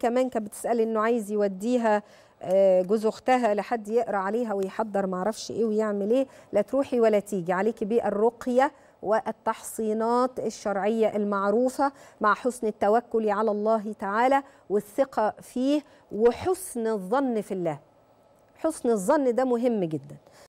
كمان كانت بتسالي انه عايز يوديها آه، جوز اختها لحد يقرا عليها ويحضر معرفش ايه ويعمل ايه لا تروحي ولا تيجي عليكي بالرقيه والتحصينات الشرعيه المعروفه مع حسن التوكل على الله تعالى والثقه فيه وحسن الظن في الله حسن الظن ده مهم جدا